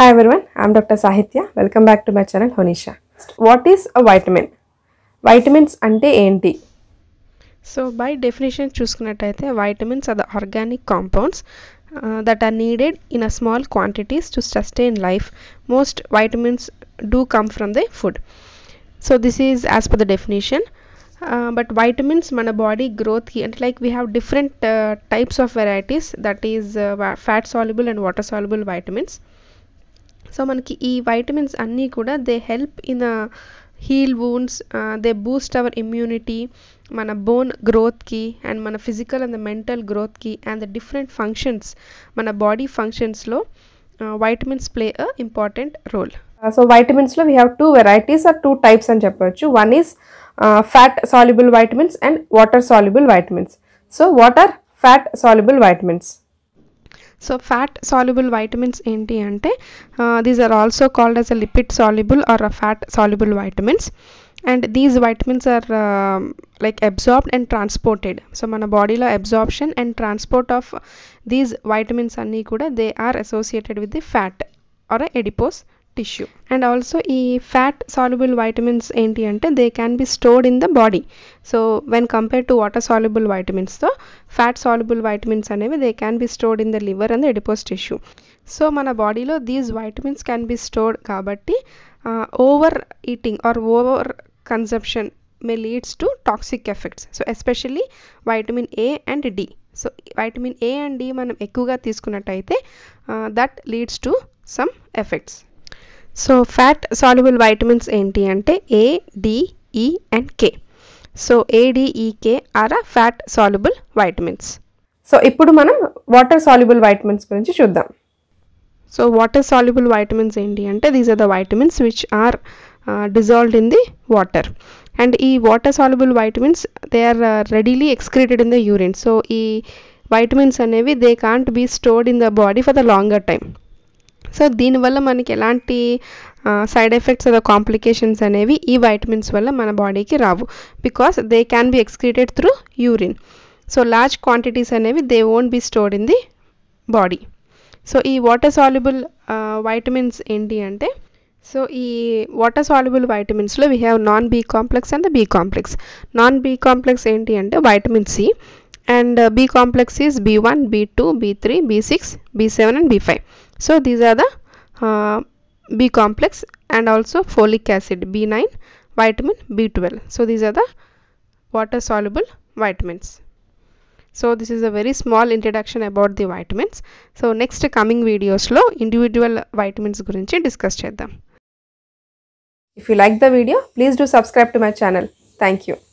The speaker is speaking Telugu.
Hi everyone, I doctor Sahitya welcome back to to my channel what is a vitamin vitamin? అంటే ఏంటి సో బై డెఫినేషన్ చూసుకున్నట్టయితే vitamins are organic compounds that are needed in a small quantities to sustain life most vitamins do come from the food so this is as per the definition but vitamins మన బాడీ గ్రోత్కి అంటే like we have different types of varieties that is fat soluble and water soluble vitamins so మనకి ఈ వైటమిన్స్ అన్నీ కూడా they help in heal wounds they boost our immunity మన బోన్ గ్రోత్కి అండ్ మన ఫిజికల్ అండ్ మెంటల్ గ్రోత్కి అండ్ ద డిఫరెంట్ ఫంక్షన్స్ మన బాడీ ఫంక్షన్స్లో vitamins play a important role so వైటమిన్స్లో we have two varieties or two types అని చెప్పవచ్చు one is fat soluble vitamins and water soluble vitamins so water fat soluble vitamins So fat soluble vitamins in uh, these are also called as a lipid soluble or a fat soluble vitamins and these vitamins are uh, like absorbed and transported so mana la absorption and transport of these vitamins anni kuda they are associated with the fat or adipose tissue and also ఈ ఫ్యాట్ సాల్యుబుల్ వైటమిన్స్ ఏంటి అంటే they can be stored in the body so when compare to water soluble వైటమిన్స్తో ఫ్యాట్ సాల్యుబుల్ వైటమిన్స్ అనేవి they can be stored in the liver and adipose tissue so మన బాడీలో these vitamins can be stored కాబట్టి over eating or over consumption may leads to toxic effects so especially vitamin A and D so vitamin A and D మనం ఎక్కువగా తీసుకున్నట్టయితే that leads to some effects so fat soluble vitamins ఏంటి అంటే A D E and K so A D E K are fat soluble vitamins so ఇప్పుడు మనం వాటర్ సాల్యుబుల్ వైటమిన్స్ గురించి చూద్దాం సో వాటర్ సాల్యుబుల్ వైటమిన్స్ ఏంటి అంటే these are the vitamins which are dissolved in the water and ఈ water soluble vitamins they are readily excreted in the urine so ఈ వైటమిన్స్ అనేవి they can't be stored in the body for the longer time so దీనివల్ల మనకి ఎలాంటి సైడ్ ఎఫెక్ట్స్ లేదా కాంప్లికేషన్స్ అనేవి ఈ వైటమిన్స్ వల్ల మన బాడీకి రావు because they can be excreted through urine so large quantities అనేవి they won't be stored in the body so ఈ వాటర్ సాల్యుబుల్ వైటమిన్స్ ఏంటి అంటే సో ఈ వాటర్ సాల్యుబుల్ వైటమిన్స్లో we have non B complex and B complex non B complex ఏంటి అంటే vitamin C and B complex is B one B two B three B six B seven and B five So these are the uh, B complex and also folic acid B9 vitamin B12. So these are the water soluble vitamins. So this is a very small introduction about the vitamins. So next coming videos lo individual vitamins గురించి డిస్కస్ చేద్దాం If you like the video, please do subscribe to my channel. Thank you.